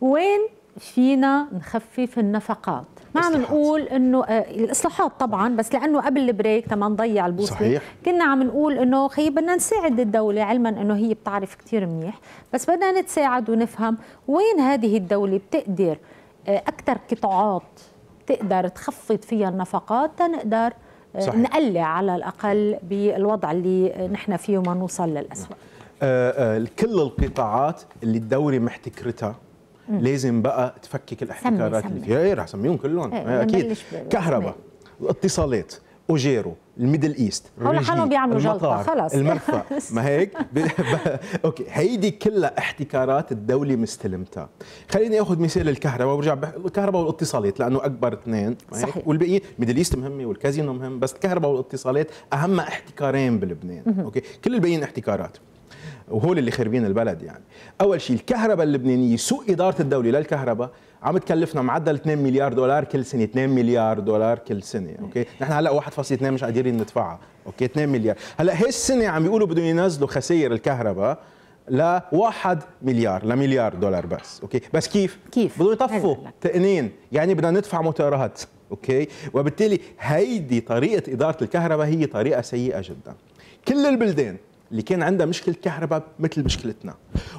وين فينا نخفف النفقات ما عم نقول انه آه، الاصلاحات طبعا بس لانه قبل البريك تما نضيع البوصله صحيح. كنا عم نقول انه خي بدنا نساعد الدوله علما انه هي بتعرف كثير منيح بس بدنا نتساعد ونفهم وين هذه الدوله بتقدر آه، اكثر قطاعات تقدر تخفض فيها النفقات تنقدر آه، صحيح. نقلع على الاقل بالوضع اللي نحن فيه وما نوصل للاسوء كل القطاعات اللي الدوله محتكرتها لازم بقى تفكك الاحتكارات اللي فيها ايه رح اسميهم كلهم إيه، إيه، اكيد كهرباء اتصالات اوجيرو الميدل ايست هول حالهم بيعملوا جلطه خلص المرفأ ما هيك ب... ب... اوكي هيدي كلها احتكارات الدوله مستلمتها خليني اخذ مثال الكهرباء وبرجع بح... الكهرباء والاتصالات لانه اكبر اثنين صحيح والباقيين ميدل ايست مهمه والكازينو مهم بس الكهرباء والاتصالات اهم احتكارين بلبنان اوكي كل الباقيين احتكارات وهول اللي خربين البلد يعني اول شيء الكهرباء اللبنانيه سوء اداره الدوله للكهرباء عم تكلفنا معدل 2 مليار دولار كل سنه 2 مليار دولار كل سنه اوكي نحن هلا 1.2 مش قادرين ندفعها اوكي 2 مليار هلا هي السنه عم يقولوا بدهم ينزلوا خسائر الكهرباء ل 1 مليار لمليار دولار بس اوكي بس كيف كيف بدهم يطفوا تقنين يعني بدنا ندفع موتورات اوكي وبالتالي هيدي طريقه اداره الكهرباء هي طريقه سيئه جدا كل البلدان اللي كان عندها مشكله كهرباء مثل مشكلتنا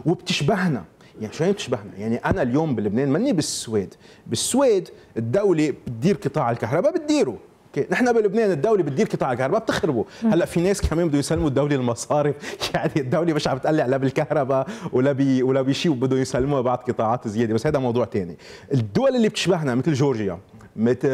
وبتشبهنا يعني شو يعني بتشبهنا؟ يعني انا اليوم بلبنان ماني بالسويد، بالسويد الدوله بتدير قطاع الكهرباء بتديره، اوكي نحن بلبنان الدوله بتدير قطاع الكهرباء بتخربه هلا في ناس كمان بدهم يسلموا الدوله المصارف يعني الدوله مش عم تقلع لا بالكهرباء ولا بي ولا بشيء وبدهم يسلموها بعض قطاعات زياده بس هذا موضوع ثاني الدول اللي بتشبهنا مثل جورجيا مثل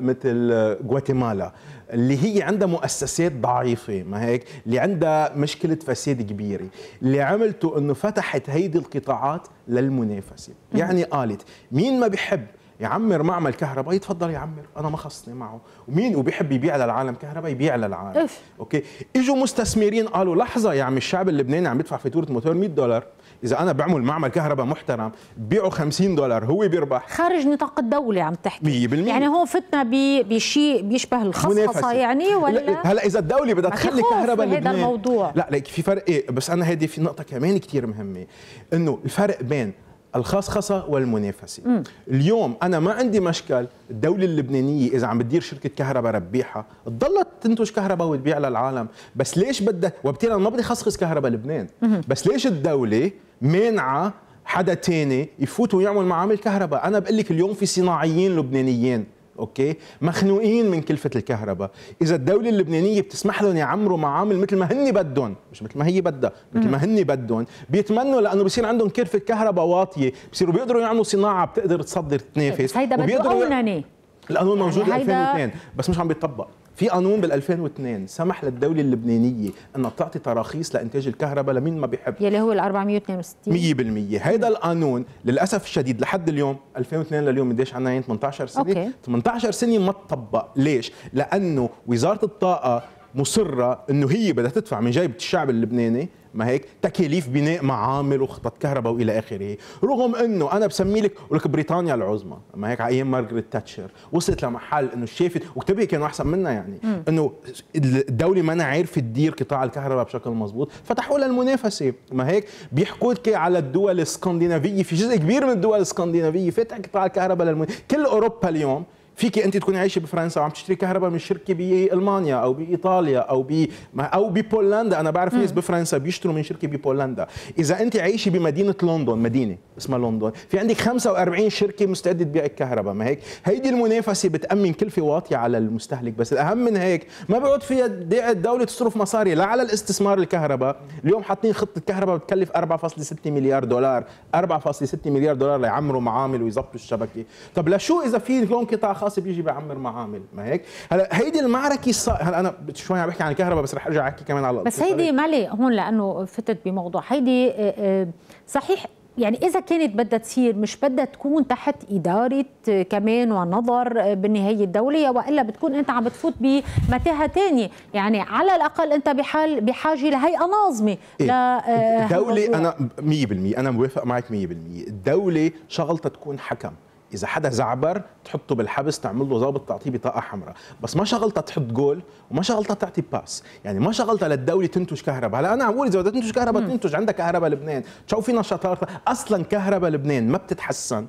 مثل غواتيمالا اللي هي عندها مؤسسات ضعيفة ما هيك اللي عندها مشكلة فساد كبيرة اللي عملته أنه فتحت هيدي القطاعات للمنافسة يعني قالت مين ما بحب يعمر معمل كهرباء يتفضل يعمر انا ما خصني معه ومين وبيحب يبيع للعالم كهرباء يبيع للعالم أوف. اوكي اجوا مستثمرين قالوا لحظه يا عم الشعب اللبناني عم يدفع فاتوره موتور 100 دولار اذا انا بعمل معمل كهرباء محترم بيعه 50 دولار هو بيربح خارج نطاق الدوله عم تحكي 100% يعني هون فتنا بشيء بيشبه الخصخصه يعني ولا إيه، هلا اذا الدوله بدها تخلي كهرباء هذا الموضوع لا لك في فرق إيه بس انا هيدي في نقطه كمان كثير مهمه انه الفرق بين الخصخصة والمنافسة م. اليوم أنا ما عندي مشكل الدولة اللبنانية إذا عم بتدير شركة كهرباء ربيحة تضلت تنتج كهرباء وتبيع للعالم بس ليش بدها وبالتالي أنا ما بدي خصخص كهرباء لبنان م. بس ليش الدولة مانعه حدا تاني يفوت ويعمل معامل كهرباء انا بقول لك اليوم في صناعيين لبنانيين اوكي مخنوقين من كلفه الكهرباء اذا الدوله اللبنانيه بتسمح لهم يعمروا معامل مثل ما هن بدهم مش مثل ما هي بدها مثل ما هن بدهم بيتمنوا لانه بصير عندهم كلفه كهرباء واطيه بصيروا بيقدروا يعملوا صناعه بتقدر تصدر تنافس طيب، هيدا بده قانوني القانون موجود 2002 يعني بس مش عم بيتطبق في قانون بال 2002 سمح للدوله اللبنانيه انها تعطي تراخيص لانتاج الكهرباء لمين ما بيحب يلي هو ال 462 100% هذا القانون للاسف الشديد لحد اليوم 2002 لليوم قديش عندنا 18 يعني، سنه أوكي. 18 سنه ما تطبق ليش لانه وزاره الطاقه مصره انه هي بدها تدفع من جيبه الشعب اللبناني ما هيك تكاليف بناء معامل وخطط كهرباء والى اخره رغم انه انا بسمي لك ولك بريطانيا العظمى ما هيك على ايام مارغريت تاتشر وصلت لمحل انه شافت وكتبها كانوا احسن منا يعني انه الدوله ما عارفه تدير قطاع الكهرباء بشكل مزبوط فتحوا للمنافسه ما هيك بيحكوا لك على الدول الاسكندنافيه في جزء كبير من الدول الاسكندنافيه فتح قطاع الكهرباء للمنافسه كل اوروبا اليوم فيكي انت تكوني عايشه بفرنسا وعم تشتري كهرباء من شركه بالمانيا او بايطاليا او ب او ببولندا انا بعرف ناس بفرنسا بيشتروا من شركه ببولندا اذا انت عايشه بمدينه لندن مدينه اسمها لندن في عندك 45 شركه مستعده تبيع الكهرباء ما هيك هيدي المنافسه بتامن كلفه واطيه على المستهلك بس الاهم من هيك ما بيعود فيها الدوله تصرف مصاري لا على الاستثمار الكهرباء اليوم حاطين خطه كهرباء بتكلف 4.6 مليار دولار 4.6 مليار دولار ليعمروا معامل ويظبطوا الشبكه طب لشو اذا في لون قطاع الغاصب بيجي بعمر معامل ما هيك هلا هيدي المعركه الص... هلا انا شوي عم بحكي عن الكهرباء بس رح ارجع احكي كمان على بس هيدي مالي هون لانه فتت بموضوع هيدي آه، آه، صحيح يعني إذا كانت بدها تصير مش بدها تكون تحت إدارة آه، كمان ونظر بالنهاية الدولية وإلا بتكون أنت عم بتفوت بمتاهة ثانيه يعني على الأقل أنت بحال بحاجة لهيئة ناظمة إيه؟ لا الدولة أنا 100% أنا موافق معك 100% الدولة شغلتها تكون حكم اذا حدا زعبر تحطه بالحبس تعمل له ضابط تعطيه بطاقه حمراء بس ما شغلتها تحط جول وما شغلتها تعطي باس يعني ما شغلتها للدوله تنتج كهرباء هلا انا عم بقول اذا بدها تنتج كهرباء تنتج عندها كهرباء لبنان شو في نشاطات اصلا كهرباء لبنان ما بتتحسن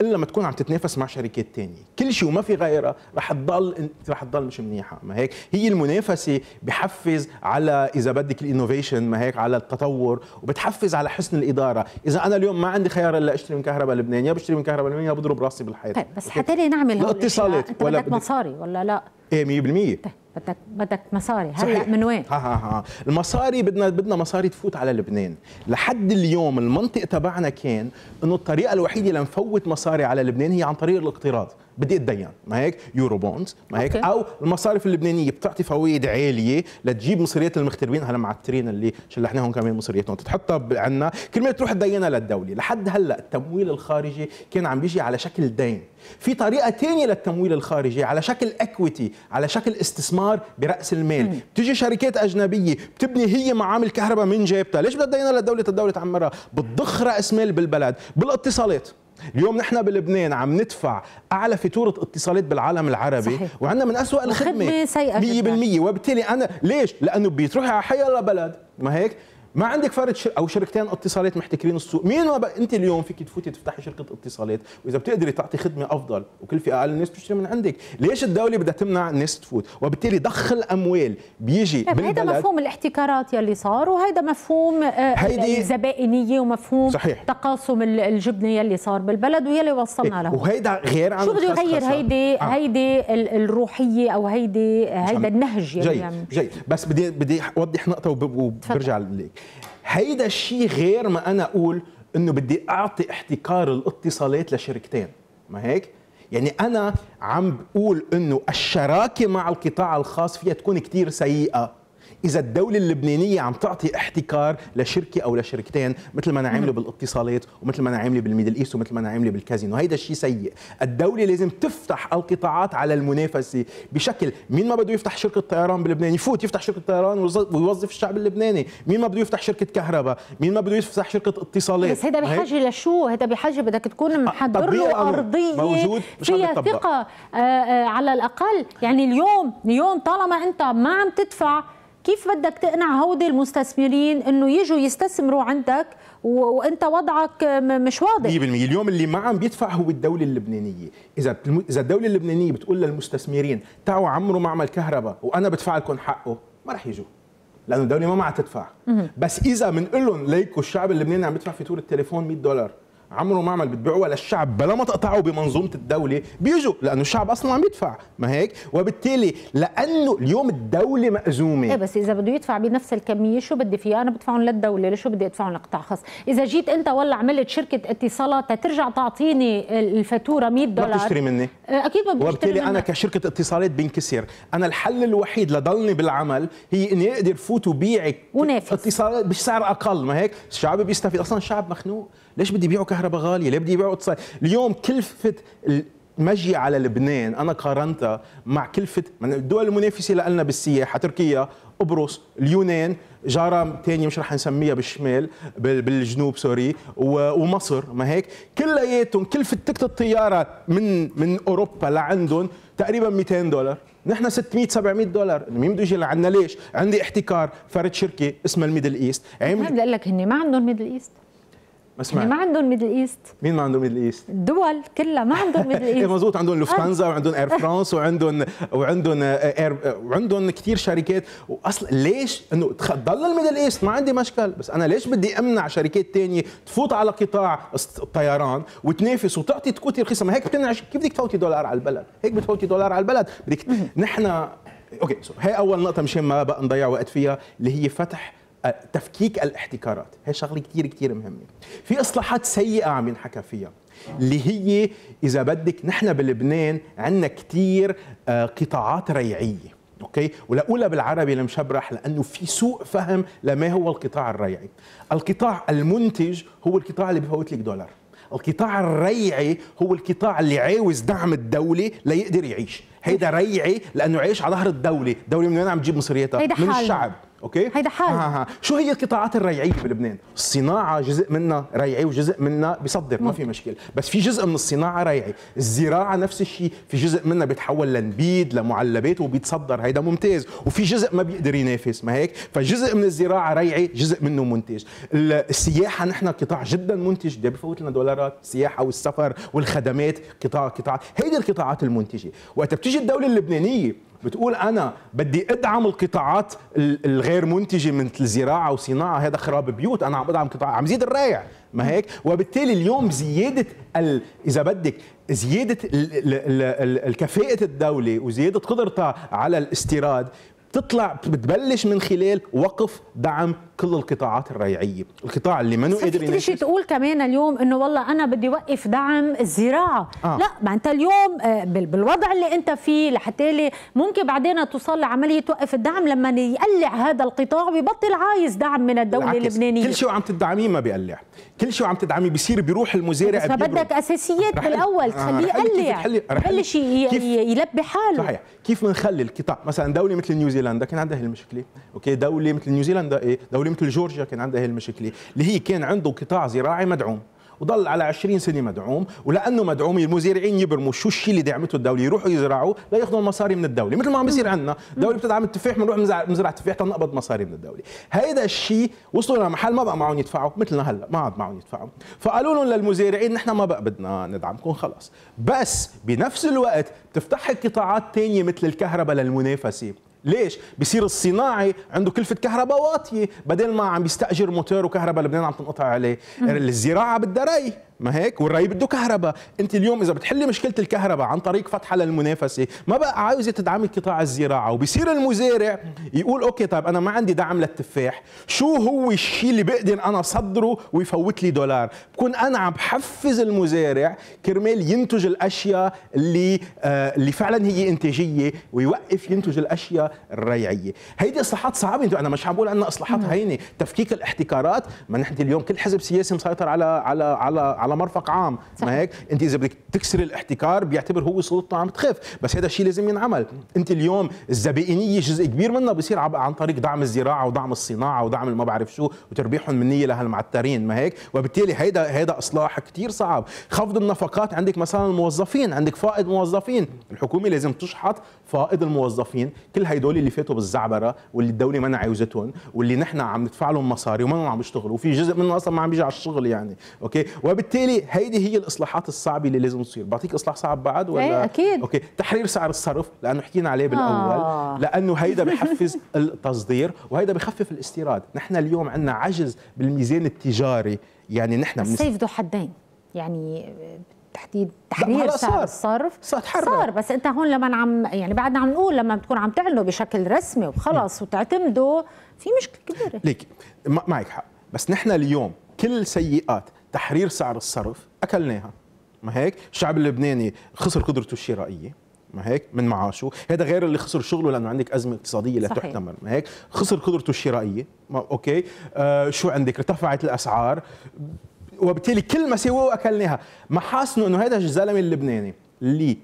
الا لما تكون عم تتنافس مع شركات ثانيه كل شيء وما في غيرها رح تضل رح تضل مش منيحه ما هيك هي المنافسه بحفز على اذا بدك الانوفيشن ما هيك على التطور وبتحفز على حسن الاداره اذا انا اليوم ما عندي خيار الا اشتري من كهرباء لبنان يا بشتري من كهرباء لبنان يا بضرب راسي بالحيط طيب بس حتى لي نعمل الاتصالات ولا بدك مصاري ولا لا ايه 100% طيب. بدك بدك مصاري هلا من وين؟ ها ها ها المصاري بدنا بدنا مصاري تفوت على لبنان، لحد اليوم المنطق تبعنا كان انه الطريقه الوحيده لنفوت مصاري على لبنان هي عن طريق الاقتراض، بدي اتدين ما هيك يورو بونز ما هيك أوكي. او المصارف اللبنانيه بتعطي فوائد عاليه لتجيب مصريات المغتربين هلا معترين اللي شلحناهم كمان مصرياتهم تتحطها كل ما تروح تدينها للدوله لحد هلا التمويل الخارجي كان عم بيجي على شكل دين في طريقه ثانيه للتمويل الخارجي على شكل اكويتي على شكل استثمار براس المال مم. بتجي شركات اجنبيه بتبني هي معامل كهرباء من جيبتها ليش بدها تدينها للدوله الدوله تعمرها بتضخ راس مال بالبلد بالاتصالات اليوم نحن بلبنان عم ندفع اعلى فاتوره اتصالات بالعالم العربي صحيح. وعندنا من اسوء الخدمه 100% وبالتالي انا ليش لانه بتروحي على حي الله بلد ما هيك ما عندك فرد شر... او شركتين اتصالات محتكرين السوق مين ما بقى انت اليوم فيك تفوتي تفتحي شركه اتصالات واذا بتقدري تعطي خدمه افضل وكل فئه اقل الناس بتشتري من عندك ليش الدوله بدها تمنع الناس تفوت وبالتالي ضخ الاموال بيجي طيب هيدا مفهوم الاحتكارات يلي صار وهيدا مفهوم آه، هيدي الزبائنيه ومفهوم صحيح. تقاسم الجبنه يلي صار بالبلد ويلي وصلنا له وهيدا غير عن شو بده يغير هيدي آه. هيدي الروحيه او هيدي هيدا النهج يعني جاي. يعني جاي بس بدي بدي اوضح نقطه وبرجع لك هيدا الشيء غير ما انا اقول انه بدي اعطي احتكار الاتصالات لشركتين ما هيك يعني انا عم بقول انه الشراكه مع القطاع الخاص فيها تكون كثير سيئه اذا الدوله اللبنانيه عم تعطي احتكار لشركه او لشركتين مثل ما انا عامله بالاتصالات ومثل ما انا عامله بالميدل ايست ومثل ما انا عامله بالكازينو هيدا الشيء سيء الدوله لازم تفتح القطاعات على المنافسه بشكل مين ما بده يفتح شركه طيران بلبنان يفوت يفتح شركه طيران ويوظف الشعب اللبناني مين ما بده يفتح شركه كهرباء مين ما بده يفتح شركه اتصالات بس هيدا بحاجه لشو هيدا بحاجه بدك تكون محضر له ارضيه موجود فيها ثقه آه، آه، على الاقل يعني اليوم اليوم طالما انت ما عم تدفع كيف بدك تقنع هودي المستثمرين انه يجوا يستثمروا عندك وانت وضعك مش واضح 100% اليوم اللي ما عم بيدفع هو الدوله اللبنانيه اذا اذا الدوله اللبنانيه بتقول للمستثمرين تعوا عمروا معمل كهرباء وانا بدفع لكم حقه ما رح يجوا لانه الدوله ما معها تدفع بس اذا بنقول لهم ليكوا الشعب اللبناني عم يدفع فاتوره التليفون 100 دولار عمره ما عمل بتبيعوها للشعب بلا ما تقطعوا بمنظومه الدوله بيجوا لانه الشعب اصلا عم يدفع ما هيك وبالتالي لانه اليوم الدوله مأزومه ايه بس اذا بده يدفع بنفس الكميه شو بدي فيها انا بدفعهم للدوله ليش بدي ادفعهم لقطاع خاص اذا جيت انت والله عملت شركه اتصالات ترجع تعطيني الفاتوره 100 دولار ما بتشتري مني إيه، اكيد ما بتشتري وبالتالي انا كشركه اتصالات بنكسر انا الحل الوحيد لضلني بالعمل هي اني اقدر فوت وبيعك ونافس اتصالات بسعر اقل ما هيك الشعب بيستفيد اصلا الشعب مخنوق ليش بدي يبيعوا كهرباء غاليه ليه بدي يبيعوا اتصال اليوم كلفه مجي على لبنان انا قارنتها مع كلفه من الدول المنافسه لنا بالسياحه تركيا قبرص اليونان جاره ثانيه مش رح نسميها بالشمال بالجنوب سوري ومصر ما هيك كلياتهم كلفه تكت الطياره من من اوروبا لعندهم تقريبا 200 دولار نحن 600 700 دولار مين بده يجي لعنا ليش عندي احتكار فرد شركه اسمها الميدل ايست عامل لك هن ما عندهم ميدل ايست اسمع يعني ما عندهم ميدل ايست مين ما عندهم ميدل ايست؟ الدول كلها ما عندهم ميدل ايست مضبوط عندهم لوفتانزا آه. وعندهم اير فرانس وعندهم وعندهم اير آه، وعندهم كثير شركات واصلا ليش انه ضل الميدل ايست ما عندي مشكل بس انا ليش بدي امنع شركات ثانيه تفوت على قطاع الطيران وتنافس وتعطي تكوتي رخيصه ما هيك بتمنع كيف بدك تفوتي دولار على البلد؟ هيك بتفوتي دولار على البلد بدك نحن اوكي هي اول نقطه مشان ما بقى نضيع وقت فيها اللي هي فتح تفكيك الاحتكارات هي شغله كثير كثير مهمه في اصلاحات سيئه عم ينحكى فيها اللي هي اذا بدك نحن بلبنان عندنا كثير آه، قطاعات ريعيه اوكي ولاقولا بالعربي المشبرح لانه في سوء فهم لما هو القطاع الريعي القطاع المنتج هو القطاع اللي بفوت لك دولار القطاع الريعي هو القطاع اللي عاوز دعم الدولة ليقدر يعيش هيدا ريعي لانه عايش على ظهر الدوله الدوله من وين عم تجيب مصرياتها من الشعب اوكي هيدا حال ها ها. شو هي القطاعات الريعيه بلبنان الصناعه جزء منها ريعي وجزء منها بيصدر ما في مشكله بس في جزء من الصناعه ريعي الزراعه نفس الشيء في جزء منها بيتحول لنبيد لمعلبات وبيتصدر هيدا ممتاز وفي جزء ما بيقدر ينافس ما هيك فجزء من الزراعه ريعي جزء منه منتج السياحه نحن قطاع جدا منتج ده بفوت لنا دولارات السياحه والسفر والخدمات قطاع قطاع هيدي القطاعات المنتجه وقت بتيجي الدوله اللبنانيه بتقول انا بدي ادعم القطاعات الغير منتجه مثل الزراعه وصناعه هذا خراب بيوت انا عم ادعم قطاع عم زيد الريع ما هيك وبالتالي اليوم زياده ال... اذا بدك زياده ال... ال... ال... الكفاءه الدوله وزياده قدرتها على الاستيراد تطلع بتبلش من خلال وقف دعم كل القطاعات الريعيه، القطاع اللي منو قادر ينفذ تقول كمان اليوم انه والله انا بدي وقف دعم الزراعه، آه. لا ما انت اليوم آه، بالوضع اللي انت فيه لحتى ممكن بعدين توصل لعمليه توقف الدعم لما يقلع هذا القطاع ببطل عايز دعم من الدوله العكس. اللبنانيه كل شيء عم تدعميه ما بيقلع، كل شيء عم تدعميه بصير بيروح المزارع بس بدك اساسيات بالاول تخليه آه، يقلع ببلش يلبي حاله صحيح، كيف بنخلي القطاع مثلا دوله مثل نيوزيلاند نيوزيلندا كان عندها المشكله اوكي دوله مثل نيوزيلندا ايه دوله مثل جورجيا كان عندها المشكله اللي هي كان عنده قطاع زراعي مدعوم وضل على 20 سنه مدعوم ولانه مدعوم المزارعين يبرموا شو الشيء اللي دعمته الدوله يروحوا يزرعوا لياخذوا المصاري من الدوله مثل ما عم بيصير عندنا الدوله بتدعم التفاح بنروح بنزرع تفاح تنقبض مصاري من الدوله هيدا الشيء وصلوا لمحل ما بقى معهم يدفعوا مثلنا هلا ما عاد معهم يدفعوا فقالوا لهم للمزارعين نحن ما بقى بدنا ندعمكم خلاص بس بنفس الوقت بتفتح قطاعات ثانيه مثل الكهرباء للمنافسه ليش بصير الصناعي عنده كلفه كهرباء واطيه بدل ما عم يستاجر موتور وكهرباء لبنان عم تنقطع عليه يعني الزراعه بدها ري ما هيك والري بده كهرباء انت اليوم اذا بتحلي مشكله الكهرباء عن طريق فتحها للمنافسه ما بقى عاوزه تدعمي قطاع الزراعه وبصير المزارع يقول اوكي طيب انا ما عندي دعم للتفاح شو هو الشيء اللي بقدر انا صدره ويفوت لي دولار بكون انا عم بحفز المزارع كرمال ينتج الاشياء اللي آه اللي فعلا هي انتاجيه ويوقف ينتج الاشياء الريعيه هيدي اصلاحات صعبه انا مش عم بقول عنها اصلاحات هينه تفكيك الاحتكارات ما نحن اليوم كل حزب سياسي مسيطر على على على, على على مرفق عام صح. ما هيك انت اذا بدك تكسر الاحتكار بيعتبر هو سلطته عم تخف بس هذا الشيء لازم ينعمل انت اليوم الزبائنيه جزء كبير منها بصير عن طريق دعم الزراعه ودعم الصناعه ودعم ما بعرف شو وتربيحهم من نيه لهالمعترين ما هيك وبالتالي هيدا هيدا اصلاح كثير صعب خفض النفقات عندك مثلا الموظفين عندك فائض موظفين الحكومه لازم تشحط فائض الموظفين كل هدول اللي فاتوا بالزعبره واللي الدوله ما عاوزتهم واللي نحن عم ندفع لهم مصاري وما عم يشتغلوا وفي جزء منهم اصلا ما عم بيجي على الشغل يعني اوكي وبالتالي هيدي هي الاصلاحات الصعبه اللي لازم تصير بعطيك اصلاح صعب بعد ولا ايه اكيد اوكي تحرير سعر الصرف لانه حكينا عليه بالاول آه. لانه هيدا بحفز التصدير وهيدا بخفف الاستيراد نحن اليوم عندنا عجز بالميزان التجاري يعني نحن السيف ذو حدين يعني تحديد تحرير سعر الصرف صار, صار بس انت هون لما عم يعني بعدنا عم نقول لما بتكون عم تعلنوا بشكل رسمي وخلص وتعتمدوا في مشكله كبيره ليك معك حق بس نحن اليوم كل سيئات تحرير سعر الصرف اكلناها ما هيك الشعب اللبناني خسر قدرته الشرائيه ما هيك من معاشه هذا غير اللي خسر شغله لانه عندك ازمه اقتصاديه لا تحتمل ما هيك خسر قدرته الشرائيه ما اوكي آه شو عندك ارتفعت الاسعار وبالتالي كل ما سووه اكلناها محاسنه انه هذا الزلمه اللبناني اللي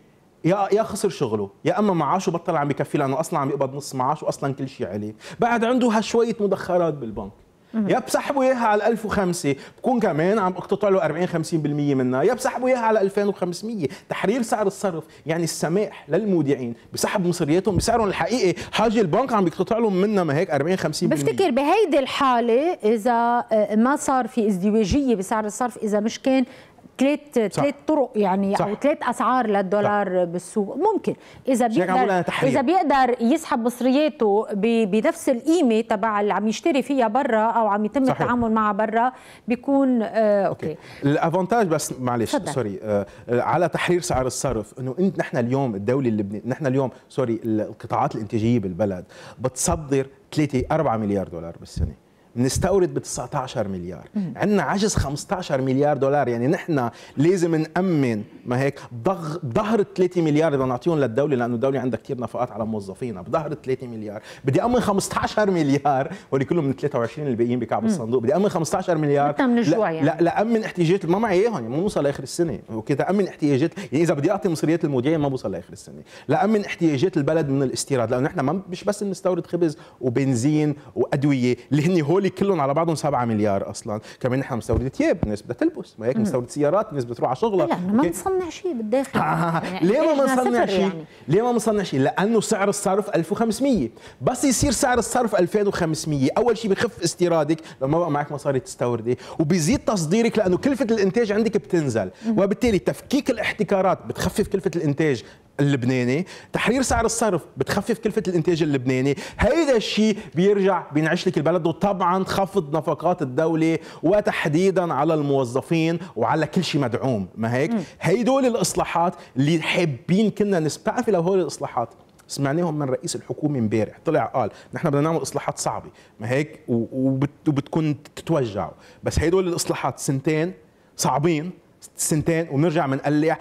يا يا خسر شغله يا اما معاشه بطل عم يكفي لانه اصلا عم يقبض نص معاشه اصلا كل شيء عليه بعد عنده هالشويه مدخرات بالبنك يا بسحبوا اياها على 1005 بكون كمان عم اقتطع له 40 50% منها يا بسحبوا اياها على 2500 تحرير سعر الصرف يعني السماح للمودعين بسحب مصرياتهم بسعرهم الحقيقي حاجه البنك عم يقتطع لهم منها ما هيك 40 50% بفتكر بهيدي الحاله اذا آه، ما صار في ازدواجيه بسعر الصرف اذا مش كان ثلاث ثلاث طرق يعني صح. او ثلاث اسعار للدولار صح. بالسوق ممكن اذا بيقدر اذا بيقدر يسحب مصرياته بنفس القيمه تبع اللي عم يشتري فيها برا او عم يتم صحيح. التعامل معها برا بيكون آه اوكي, أوكي. الافونتاج بس معلش سوري آه على تحرير سعر الصرف انه انت نحن اليوم الدوله اللبنانيه نحن اليوم سوري القطاعات الانتاجيه بالبلد بتصدر 3 4 مليار دولار بالسنه بنستورد ب 19 مليار عندنا عجز 15 مليار دولار يعني نحن لازم نامن ما هيك ضغ ظهر 3 مليار بدنا نعطيهم للدوله لانه الدوله عندها كثير نفقات على موظفينا بظهر 3 مليار بدي امن 15 مليار واللي كلهم من 23 الباقيين بكعب الصندوق بدي امن 15 مليار من الجوع يعني لا لامن احتياجات ما معي اياهم يعني ما بوصل لاخر السنه اوكي امن احتياجات يعني اذا بدي اعطي مصريات المودعين ما بوصل لاخر السنه لامن احتياجات البلد من الاستيراد لانه نحن مش بس بنستورد خبز وبنزين وادويه اللي هن هول هدول كلهم على بعضهم 7 مليار اصلا كمان نحن مستورد ثياب الناس بدها تلبس ما هيك مستورد سيارات الناس بتروح على شغلها لا ما بنصنع شيء بالداخل آه،, آه،, آه. يعني ليه ما بنصنع شيء يعني. ليه ما بنصنع شيء لانه سعر الصرف 1500 بس يصير سعر الصرف 2500 اول شيء بخف استيرادك لما بقى معك مصاري تستوردي وبيزيد تصديرك لانه كلفه الانتاج عندك بتنزل وبالتالي تفكيك الاحتكارات بتخفف كلفه الانتاج اللبناني تحرير سعر الصرف بتخفف كلفه الانتاج اللبناني هيدا الشيء بيرجع بينعش لك البلد وطبعا خفض نفقات الدوله وتحديدا على الموظفين وعلى كل شيء مدعوم ما هيك هيدول الاصلاحات اللي حابين كنا نسبقها في لهول الاصلاحات سمعناهم من رئيس الحكومه امبارح طلع قال نحن بدنا نعمل اصلاحات صعبه ما هيك وبتكون تتوجعوا بس هدول الاصلاحات سنتين صعبين سنتين ونرجع بنقلع